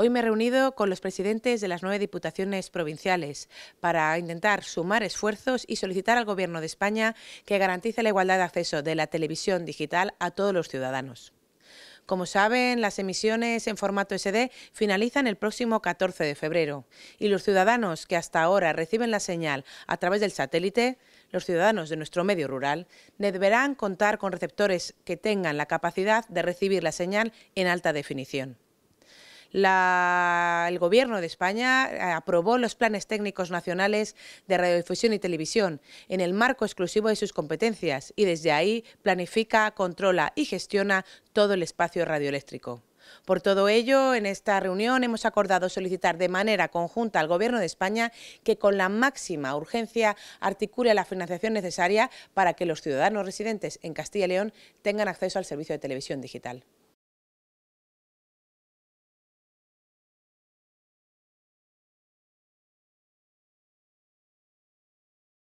Hoy me he reunido con los presidentes de las nueve diputaciones provinciales para intentar sumar esfuerzos y solicitar al Gobierno de España que garantice la igualdad de acceso de la televisión digital a todos los ciudadanos. Como saben, las emisiones en formato SD finalizan el próximo 14 de febrero y los ciudadanos que hasta ahora reciben la señal a través del satélite, los ciudadanos de nuestro medio rural, deberán contar con receptores que tengan la capacidad de recibir la señal en alta definición el Gobierno de España eh, aprobó los planes técnicos nacionales de radiodifusión y televisión en el marco exclusivo de sus competencias y desde ahí planifica, controla y gestiona todo el espacio radioeléctrico. Por todo ello, en esta reunión hemos acordado solicitar de manera conjunta al Gobierno de España que con la máxima urgencia articule la financiación necesaria para que los ciudadanos residentes en Castilla y León tengan acceso al servicio de televisión digital.